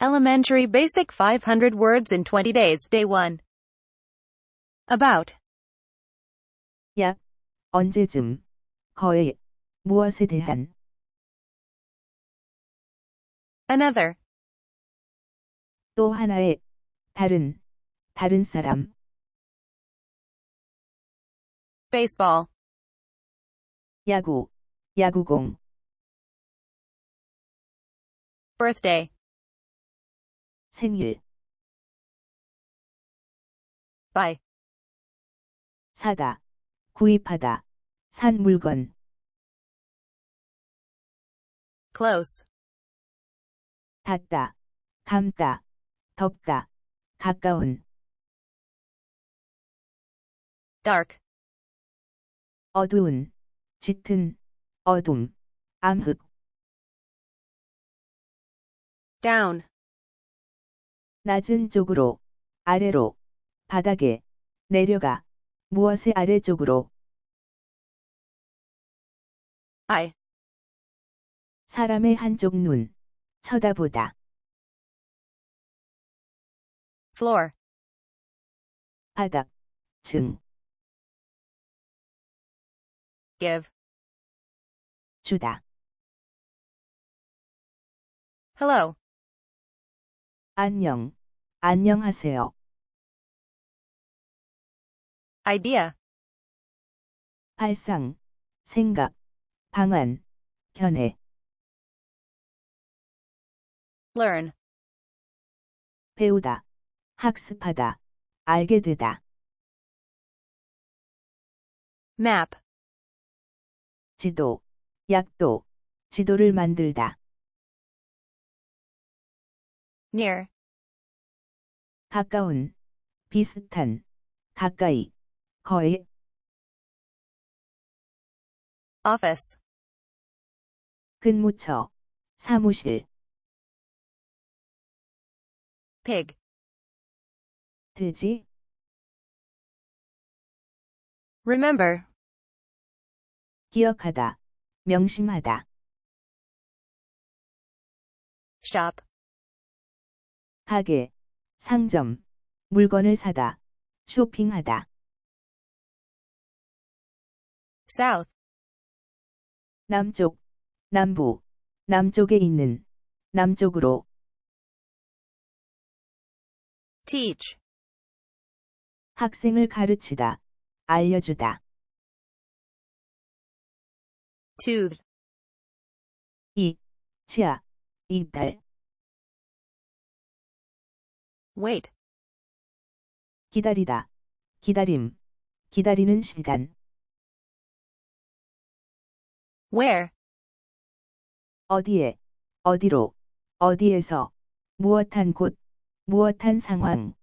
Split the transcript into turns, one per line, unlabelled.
Elementary Basic 500 Words in 20 Days Day 1 About 약 언제쯤 거의 무엇에 대한 Another 또 하나의 다른 다른 사람 Baseball 야구 야구공 Birthday 생일 buy 사다 구입하다 산 물건 close 닫다 감다 덥다 가까운 dark 어두운 짙은 어둠 암흑 down 낮은 쪽으로 아래로 바닥에 내려가 무엇의 아래쪽으로 알 사람의 한쪽 눈 쳐다보다 floor 바닥 층 give 주다 hello 안녕 안녕하세요. idea 발상, 생각, 방안, 견해 learn 배우다, 학습하다, 알게 되다 map 지도, 약도, 지도를 만들다 near 가까운, 비슷한, 가까이, 거의 office 근무처, 사무실 pig 돼지 remember 기억하다, 명심하다 shop 가게 상점, 물건을 사다, 쇼핑하다. South 남쪽, 남부, 남쪽에 있는, 남쪽으로. Teach 학생을 가르치다, 알려주다. Tooth 이, 치아, 이달 wait. 기다리다. 기다림. 기다리는 시간. where 어디에 어디로 어디에서 무엇한 곳 무엇한 상황